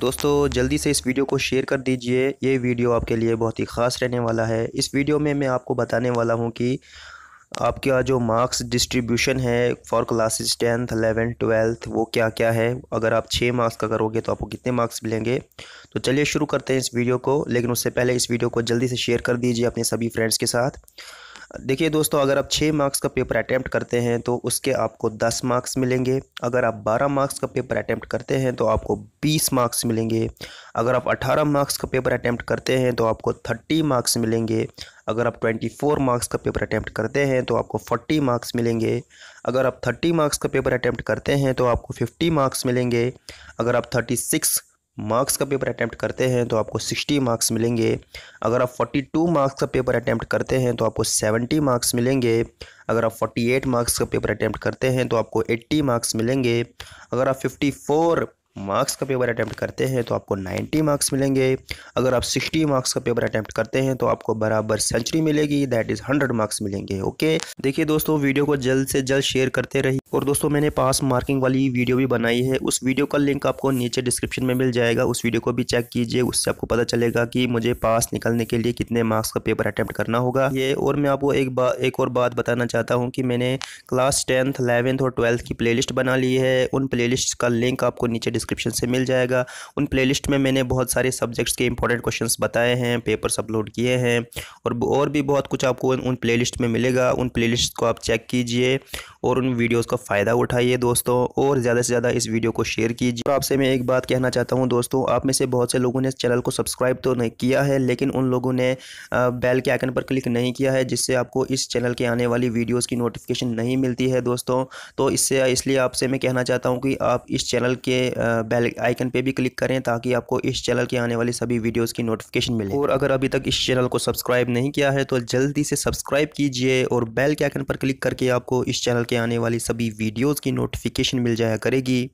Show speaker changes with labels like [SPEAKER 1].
[SPEAKER 1] दोस्तों जल्दी से इस वीडियो को शेयर कर दीजिए ये वीडियो आपके लिए बहुत ही ख़ास रहने वाला है इस वीडियो में मैं आपको बताने वाला हूँ कि आपका जो मार्क्स डिस्ट्रीब्यूशन है for classes tenth eleventh twelfth वो क्या क्या है अगर आप छः मार्क्स का करोगे तो आपको कितने मार्क्स मिलेंगे तो चलिए शुरू करते हैं इस वीडियो को लेकिन उससे पहले इस वीडियो को जल्दी से शेयर कर दीजिए अपने सभी फ्रेंड्स के साथ देखिए दोस्तों अगर आप छः मार्क्स का पेपर अटैम्प्ट करते हैं तो उसके आपको दस मार्क्स मिलेंगे अगर आप बारह मार्क्स का पेपर अटैम्प्ट करते हैं तो आपको बीस मार्क्स मिलेंगे अगर आप अठारह मार्क्स का पेपर अटैम्प्ट करते हैं तो आपको थर्टी मार्क्स मिलेंगे अगर आप ट्वेंटी फोर मार्क्स का पेपर अटैम्प्ट करते हैं तो आपको फोर्टी मार्क्स मिलेंगे अगर आप थर्टी मार्क्स का पेपर अटैम्प्ट करते हैं तो आपको फिफ्टी मार्क्स मिलेंगे अगर आप थर्टी सिक्स मार्क्स का पेपर अटैम्प्ट करते हैं तो आपको 60 मार्क्स मिलेंगे अगर आप 42 मार्क्स का पेपर अटैम्प्ट करते हैं तो आपको 70 मार्क्स मिलेंगे अगर आप 48 मार्क्स का पेपर अटैम्प्ट करते हैं तो आपको 80 मार्क्स मिलेंगे अगर आप 54 मार्क्स का पेपर अटैम्प्ट करते हैं तो आपको 90 मार्क्स मिलेंगे अगर आप 60 मार्क्स का पेपर अटैम्प्ट करते हैं तो आपको बराबर सेंचुरी मिलेगी दैट इज़ 100 मार्क्स मिलेंगे ओके देखिए दोस्तों वीडियो को जल्द से जल्द शेयर करते रहिए और दोस्तों मैंने पास मार्किंग वाली वीडियो भी बनाई है उस वीडियो का लिंक आपको नीचे डिस्क्रिप्शन में मिल जाएगा उस वीडियो को भी चेक कीजिए उससे आपको पता चलेगा कि मुझे पास निकलने के लिए कितने मार्क्स का पेपर अटैम्प्ट करना होगा ये और मैं आपको एक बात एक और बात बताना चाहता हूँ कि मैंने क्लास टेंथ अलेवेंथ और ट्वेल्थ की प्ले बना ली है उन प्ले का लिंक आपको नीचे डिस्क्रिप्शन से मिल जाएगा उन प्ले में मैंने बहुत सारे सब्जेक्ट्स के इंपॉर्टेंट क्वेश्चन बताए हैं पेपर्स अपलोड किए हैं और और भी बहुत कुछ आपको उन प्ले में मिलेगा उन प्ले को आप चेक कीजिए और उन वीडियोज़ का फ़ायदा उठाइए दोस्तों और ज़्यादा से ज़्यादा इस वीडियो को शेयर कीजिए तो आपसे मैं एक बात कहना चाहता हूँ दोस्तों आप में से बहुत से लोगों ने इस चैनल को सब्सक्राइब तो नहीं किया है लेकिन उन लोगों ने बेल के आइकन पर क्लिक नहीं किया है जिससे आपको इस चैनल के आने वाली वीडियोज़ की नोटिफिकेशन नहीं मिलती है दोस्तों तो इससे इसलिए आपसे मैं कहना चाहता हूँ कि आप इस चैनल के बेल आइकन पे भी क्लिक करें ताकि आपको इस चैनल के आने वाली सभी वीडियोस की नोटिफिकेशन मिले और अगर अभी तक इस चैनल को सब्सक्राइब नहीं किया है तो जल्दी से सब्सक्राइब कीजिए और बेल के आइकन पर क्लिक करके आपको इस चैनल के आने वाली सभी वीडियोज़ की नोटिफिकेशन मिल जाया करेगी